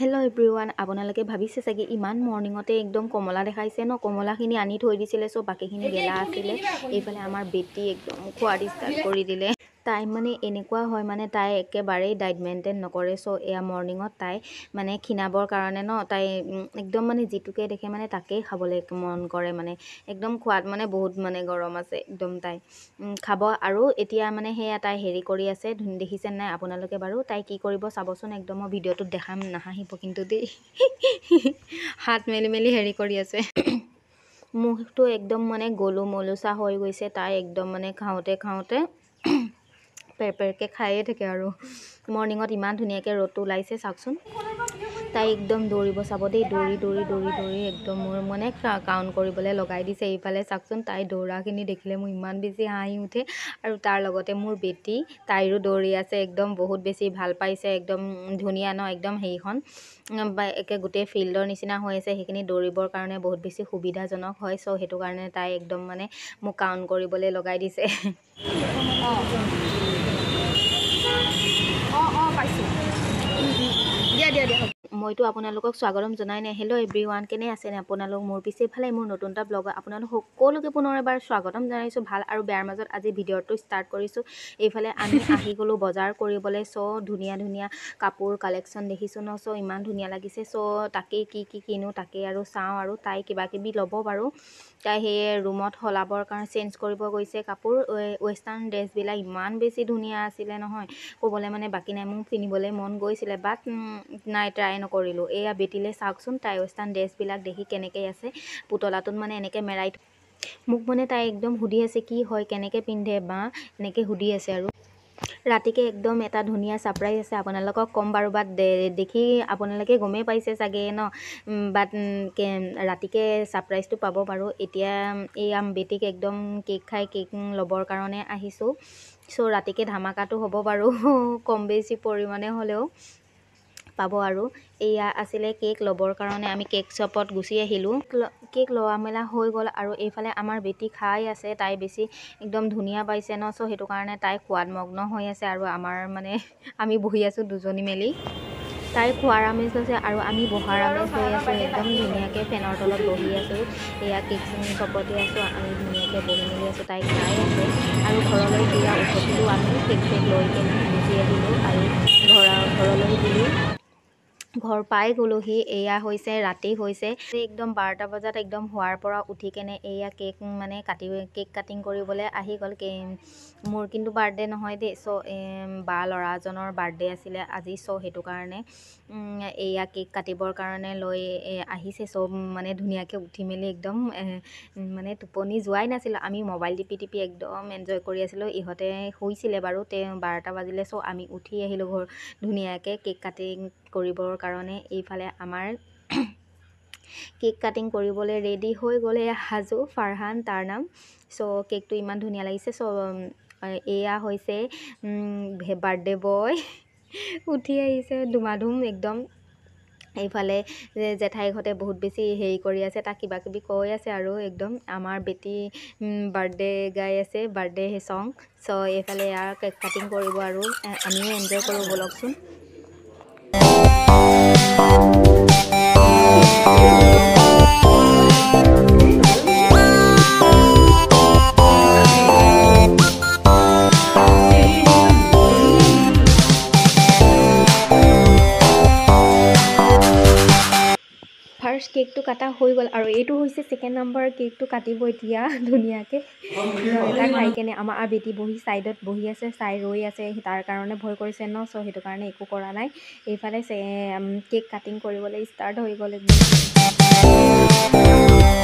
hello' everyone আপোনালোকে ভাবিছে চাগে ইমান মৰ্ণিঙতে একদম কমলা দেখাইছে ন কমলাখিনি আনি থৈ দিছিলে চ' বাকীখিনি গেলা আছিলে এইফালে আমাৰ বেটি একদম খোৱা ষ্টাৰ্ট কৰি দিলে তাই মানে এনেকুৱা হয় মানে তাই একেবাৰেই ডাইট মেইনটেইন নকৰে চ' এয়া মৰ্ণিঙত তাই মানে খীণাবৰ কাৰণে ন তাই একদম মানে যিটোকে দেখে মানে তাকেই খাবলৈ মন কৰে মানে একদম খোৱাত মানে বহুত মানে গৰম আছে একদম তাই খাব আৰু এতিয়া মানে সেয়া তাই হেৰি কৰি আছে দেখিছেনে নাই আপোনালোকে বাৰু তাই কি কৰিব চাবচোন একদম মই ভিডিঅ'টোত দেখাম নাহাঁহিব কিন্তু দেই হাত মেলি মেলি হেৰি কৰি আছে মুখটো একদম মানে গলু মলোচা হৈ গৈছে তাই একদম মানে খাওঁতে খাওঁতে পেৰ পেৰকৈ খায়ে থাকে আৰু মৰ্ণিঙত ইমান ধুনীয়াকৈ ৰ'দটো ওলাইছে চাওকচোন তাই একদম দৌৰিব চাব দেই দৌৰি দৌৰি দৌৰি দৌৰি একদম মোৰ মানে কাউণ্ট কৰিবলৈ লগাই দিছে এইফালে চাওকচোন তাই দৌৰাখিনি দেখিলে মোৰ ইমান বেছি হাঁহি উঠে আৰু তাৰ লগতে মোৰ বেটী তাইৰো দৌৰি আছে একদম বহুত বেছি ভাল পাইছে একদম ধুনীয়া ন একদম সেইখন একে গোটেই ফিল্ডৰ নিচিনা হৈ আছে সেইখিনি দৌৰিবৰ কাৰণে বহুত বেছি সুবিধাজনক হয় চ' সেইটো কাৰণে তাই একদম মানে মোক কাউণ্ট কৰিবলৈ লগাই দিছে dia dia dia মইতো আপোনালোকক স্বাগতম জনাই নাই হেল্ল' এভৰি ওৱান কেনে আছেনে আপোনালোক মোৰ পিছে ফালে মোৰ নতুন এটা ব্লগ আপোনালোক সকলোকে পুনৰ এবাৰ স্বাগতম জনাইছোঁ ভাল আৰু বেয়াৰ মাজত আজি ভিডিঅ'টো ষ্টাৰ্ট কৰিছোঁ এইফালে আমি আহি গ'লোঁ বজাৰ কৰিবলৈ চ' ধুনীয়া ধুনীয়া কাপোৰ কালেকশ্যন দেখিছোঁ ন চ' ইমান ধুনীয়া লাগিছে চ' তাকেই কি কি কিনো তাকেই আৰু চাওঁ আৰু তাই কিবা কিবি ল'ব বাৰু তাই সেয়ে ৰুমত সলাবৰ কাৰণে চেঞ্জ কৰিব গৈছে কাপোৰ ৱেষ্টাৰ্ণ ড্ৰেছবিলাক ইমান বেছি ধুনীয়া আছিলে নহয় ক'বলৈ মানে বাকী নাই মোক পিন্ধিবলৈ মন গৈছিলে বাট নাই ট্ৰাই নকৰিলোঁ এয়া বেটিলৈ চাওকচোন তাই ৱেষ্টাৰ্ণ ড্ৰেছবিলাক দেখি কেনেকৈ আছে পুতলাটোত মানে এনেকৈ মেৰাই মোক মানে তাই একদম সুধি আছে কি হয় কেনেকৈ পিন্ধে বা এনেকৈ সুধি আছে আৰু ৰাতিকৈ একদম এটা ধুনীয়া ছাৰপ্ৰাইজ আছে আপোনালোকক কম বাৰু বাট দেখি আপোনালোকে গমেই পাইছে চাগে ন বাট ৰাতিকৈ ছাৰপ্ৰাইজটো পাব পাৰোঁ এতিয়া এই বেটিক একদম কেক খাই কেক ল'বৰ কাৰণে আহিছোঁ চ' ৰাতিকৈ ধামাকাটো হ'ব বাৰু কম বেছি পৰিমাণে হ'লেও পাব আৰু এয়া আছিলে কেক লবৰ কাৰণে আমি কেক শ্বপত গুচি আহিলোঁ কেক লোৱা মেলা হৈ গ'ল আৰু এইফালে আমাৰ বেটি খাই আছে তাই বেছি একদম ধুনীয়া পাইছে ন চ' সেইটো কাৰণে তাই সোৱাদ মগ্ন হৈ আছে আৰু আমাৰ মানে আমি বহি আছোঁ দুজনী মেলি তাই খোৱাৰ আমেজ লৈছে আৰু আমি বহাৰ আমেজ হৈ আছোঁ একদম ধুনীয়াকৈ ফেনৰ তলত বহি আছোঁ এয়া কেক চপতে আছোঁ আমি ধুনীয়াকৈ বহি মেলি আছোঁ তাই খাই আছে আৰু ঘৰলৈ এয়া উঠিলোঁ আমি কেক চেক লৈ কিনে গুচি আহিলোঁ আৰু ঘৰ ঘৰলৈ দিলোঁ ঘৰ পাই গ'লোহি এয়া হৈছে ৰাতি হৈছে একদম বাৰটা বজাত একদম হোৱাৰ পৰা উঠি কেনে এয়া কেক মানে কাটি কেক কাটিং কৰিবলৈ আহি গ'ল কে মোৰ কিন্তু বাৰ্থডে নহয় দেই চ' বা ল'ৰাজনৰ বাৰ্থডে আছিলে আজি চ' সেইটো কাৰণে এয়া কেক কাটিবৰ কাৰণে লৈ আহিছে চ' মানে ধুনীয়াকৈ উঠি মেলি একদম মানে টোপনি যোৱাই নাছিলোঁ আমি মোবাইল টিপি টিপি একদম এনজয় কৰি আছিলোঁ ইহঁতে শুইছিলে বাৰু তেওঁ বাৰটা বাজিলে চ' আমি উঠি আহিলোঁ ঘৰ ধুনীয়াকৈ কেক কাটিং কৰিবৰ কাৰণে এইফালে আমাৰ কেক কাটিং কৰিবলৈ ৰেডি হৈ গ'লে সাজু ফাৰহান তাৰ নাম চ' কেকটো ইমান ধুনীয়া লাগিছে চ' এয়া হৈছে বাৰ্থডে বয় উঠি আহিছে ধুমাধুম একদম এইফালে জেঠাইহঁতে বহুত বেছি হেৰি কৰি আছে তাক কিবাকিবি কৈ আছে আৰু একদম আমাৰ বেটী বাৰ্থডে গাই আছে বাৰ্থডে সেই চং চ' এইফালে এয়া কেক কাটিং কৰিব আৰু আমিও এনজয় কৰোঁ ব'লকচোন ফাৰ্ষ্ট কেকটো কটা হৈ গ'ল আৰু এইটো হৈছে ছেকেণ্ড নম্বৰ কেকটো কাটিব এতিয়া ধুনীয়াকৈ এটা খাই কেনে আমাৰ আৰু বেটি বহি ছাইডত বহি আছে চাই ৰৈ আছে তাৰ কাৰণে ভয় কৰিছে ন চ' সেইটো কাৰণে একো কৰা নাই এইফালে কেক কাটিং কৰিবলৈ ষ্টাৰ্ট হৈ গ'ল একদম